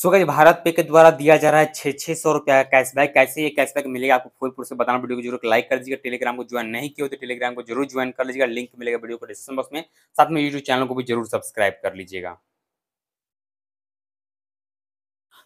सो गई भारत पे के द्वारा दिया जा रहा है छह छह सौ रुपया कैशबैक कैसे ये कैशबैक मिलेगा आपको फुल से बताना वीडियो को जरूर लाइक कर दीजिएगा टेलीग्राम को ज्वाइन नहीं किया तो टेलीग्राम को जरूर ज्वाइन कर लीजिएगा लिंक मिलेगा वीडियो को डिस्क्रिप्शन बॉक्स में साथ में यूट्यूब चैनल को भी जरूर सब्सक्राइब कर लीजिएगा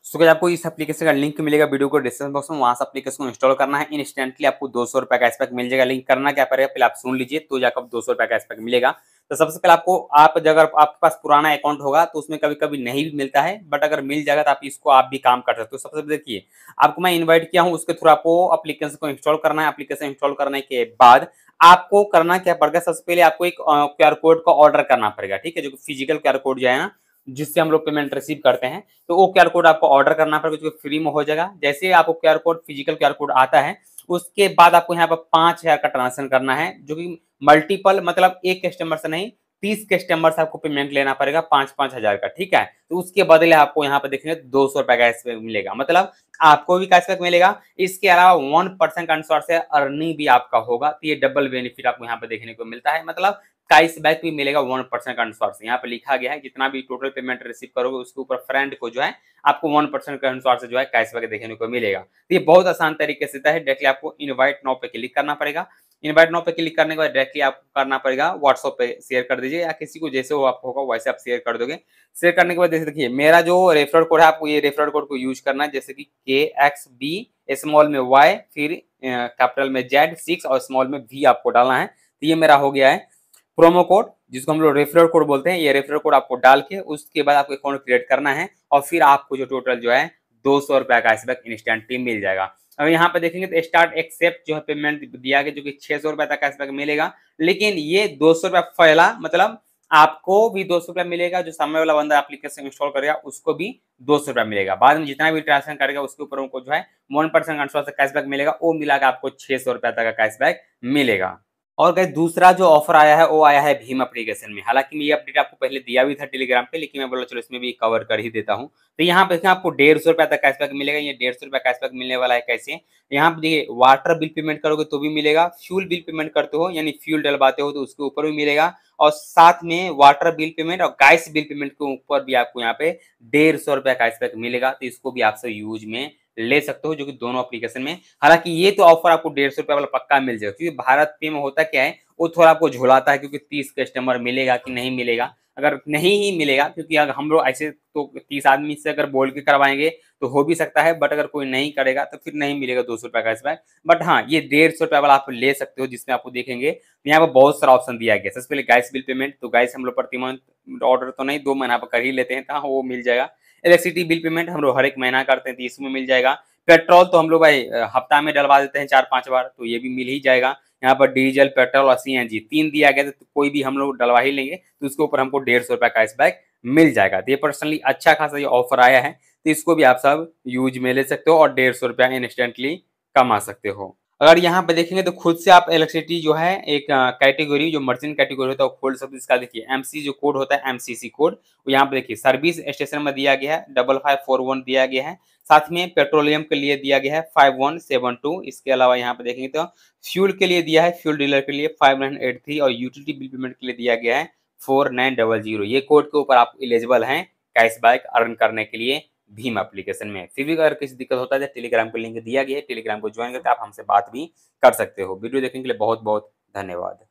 सो गई आपको इस एप्लीकेशन का लिंक मिलेगा वीडियो को डिस्क्रिप्शन बॉक्स में वहां से एप्लीकेशन को इंस्टॉल करना है इंस्टेंटली आपको दो सौ रुपया कैशबैक मिल जाएगा लिंक करना क्या पड़ेगा पहले आप सुन लीजिए तो जाकर दो सौ रुपया कैशबैक मिलेगा तो सबसे पहले आपको आप अगर आपके पास पुराना अकाउंट होगा तो उसमें कभी कभी नहीं भी मिलता है बट अगर मिल जाएगा तो आप इसको आप भी काम कर सकते हो सबसे पहले देखिए आपको मैं इन्वाइट किया हूँ उसके थ्रू आपको अप्लीकेशन को इंस्टॉल करना है अप्लीकेशन इंस्टॉल करने के बाद आपको करना क्या पड़ेगा सबसे पहले आपको एक क्यूआर कोड का ऑर्डर करना पड़ेगा ठीक है जो फिजिकल क्यूआर कोड जो है ना जिससे हम लोग पेमेंट रिसीव करते हैं तो वो क्यूआर कोड आपको ऑर्डर करना पड़ेगा जो फ्री में हो जाएगा जैसे आपको QR code physical QR code आता है उसके बाद आपको यहाँ पर पांच हज़ार का ट्रांजेक्शन करना है जो कि मल्टीपल मतलब एक कस्टमर से नहीं तीस कस्टमर से आपको पेमेंट लेना पड़ेगा पांच पांच हज़ार का ठीक है तो उसके बदले आपको यहाँ पर देखेंगे दो सौ का इसमें मिलेगा मतलब आपको भी कैशबैक मिलेगा इसके अलावा वन परसेंट का अनुसार से अर्निंग भी आपका होगा तो ये डबल बेनिफिट आपको यहाँ पर देखने को मिलता है मतलब कैशबैक भी मिलेगा वन परसेंट का अनुसार से यहाँ पर लिखा गया है जितना भी टोटल पेमेंट रिसीव करोगे उसके ऊपर फ्रेंड को जो है आपको वन परसेंट के अनुसार से जो है कैशबैक देखने को मिलेगा तो ये बहुत आसान तरीके से है डायरेक्टली आपको इन्वाइट नाव पे क्लिक करना पड़ेगा इनवाइट नाउ पे क्लिक करने के बाद डायरेक्टली आपको करना पड़ेगा व्हाट्सअप पे शेयर कर दीजिए या किसी को जैसे वो आपको होगा वैसे आप शेयर कर दोगे शेयर करने के बाद जैसे देखिए मेरा जो रेफरल कोड है आपको ये रेफरल कोड को यूज करना है जैसे कि के एक्स बी स्मॉल में वाई फिर कैपिटल में जेड सिक्स और स्मॉल में वी आपको डालना है तो ये मेरा हो गया है प्रोमो कोड जिसको हम लोग रेफरल कोड बोलते हैं ये रेफरल कोड आपको डाल के उसके बाद आपको अकाउंट क्रिएट करना है और फिर आपको जो टोटल जो है दो सौ रुपये का इंस्टेंट इंस्टेंटली मिल जाएगा अब यहाँ पे देखेंगे तो स्टार्ट एक्सेप्ट जो है पेमेंट दिया गया जो कि छह सौ रुपया तक कैशबैक मिलेगा लेकिन ये दो सौ रुपया फैला मतलब आपको भी दो सौ रुपया मिलेगा जो सामने वाला बंदा एप्लीकेशन इंस्टॉल करेगा उसको भी दो सौ रुपया मिलेगा बाद में जितना भी ट्रांजेक्शन करेगा उसके ऊपर उनको जो है वन परसेंट कैशबैक मिलेगा वो मिलाकर आपको छह सौ रुपया तक का कैशबैक मिलेगा और गए दूसरा जो ऑफर आया है वो आया है भीम एप्लीकेशन में हालांकि मैं ये अपडेट आपको पहले दिया भी था टेलीग्राम पे लेकिन मैं बोला चलो इसमें भी कवर कर ही देता हूँ तो यहाँ पे आपको डेढ़ सौ रुपया तक कैशबैक मिलेगा ये डेढ़ सौ रुपया कैशबैक मिलने वाला है कैसे यहाँ पे देखिए वाटर बिल पेमेंट करोगे तो भी मिलेगा फ्यूल बिल पेमेंट करते हो यानी फ्यूल डलवाते हो तो उसके ऊपर भी मिलेगा और साथ में वाटर बिल पेमेंट और गैस बिल पेमेंट के ऊपर भी आपको यहाँ पे डेढ़ सौ रुपया कैशबैक मिलेगा तो इसको भी आपसे यूज में ले सकते हो जो कि दोनों एप्लीकेशन में हालांकि ये तो ऑफर आपको डेढ़ सौ रुपया वाला पक्का मिल जाएगा क्योंकि भारत पे में होता क्या है वो थोड़ा आपको झुलाता है क्योंकि तीस कस्टमर मिलेगा कि नहीं मिलेगा अगर नहीं ही मिलेगा क्योंकि अगर हम लोग ऐसे तो तीस आदमी से अगर बोल के करवाएंगे तो हो भी सकता है बट अगर कोई नहीं करेगा तो फिर नहीं मिलेगा दो सौ रुपये इसमें बट हाँ ये डेढ़ सौ रुपये वाला आप ले सकते हो जिसमें आपको देखेंगे तो यहाँ पर बहुत सारा ऑप्शन दिया गया सबसे पहले गैस बिल पेमेंट तो गैस हम लोग प्रति मंथ ऑर्डर तो नहीं दो महीना पर कर ही लेते हैं तो हाँ, वो मिल जाएगा इलेक्ट्रिसिटी बिल पेमेंट हम लोग हर एक महीना करते हैं तो इसमें मिल जाएगा पेट्रोल तो हम लोग भाई हफ्ता में डलवा देते हैं चार पांच बार तो ये भी मिल ही जाएगा यहाँ पर डीजल पेट्रोल और सी तीन दिया गया तो कोई भी हम लोग डलवा ही लेंगे तो उसके ऊपर हमको डेढ़ सौ रुपया बैक मिल जाएगा तो ये पर्सनली अच्छा खासा ये ऑफर आया है तो इसको भी आप सब यूज में ले सकते हो और डेढ़ सौ रुपया इंस्टेंटली कमा सकते हो अगर यहाँ पे देखेंगे तो खुद से आप इलेक्ट्रिसिटी जो है एक कैटेगरी जो मर्चेंट कैटेगरी होता है वो खोल सकते इसका देखिए एमसी जो कोड होता है एमसीसी कोड वो यहाँ पे देखिए सर्विस स्टेशन में दिया गया है डबल फाइव फोर वन दिया गया है साथ में पेट्रोलियम के लिए दिया गया है फाइव वन सेवन टू इसके अलावा यहाँ पे देखेंगे तो फ्यूल के लिए दिया है फ्यूल डीलर के लिए फाइव नाइन एट थ्री और यूटिलिटी बिल पेमेंट के लिए दिया गया है फोर नाइन डबल जीरो ये कोड के ऊपर आप है हैं बैक अर्न करने के लिए भीम एप्लीकेशन में फिर भी अगर किसी दिक्कत होता है टेलीग्राम को लिंक दिया गया है टेलीग्राम को ज्वाइन करके आप हमसे बात भी कर सकते हो वीडियो देखने के लिए बहुत बहुत धन्यवाद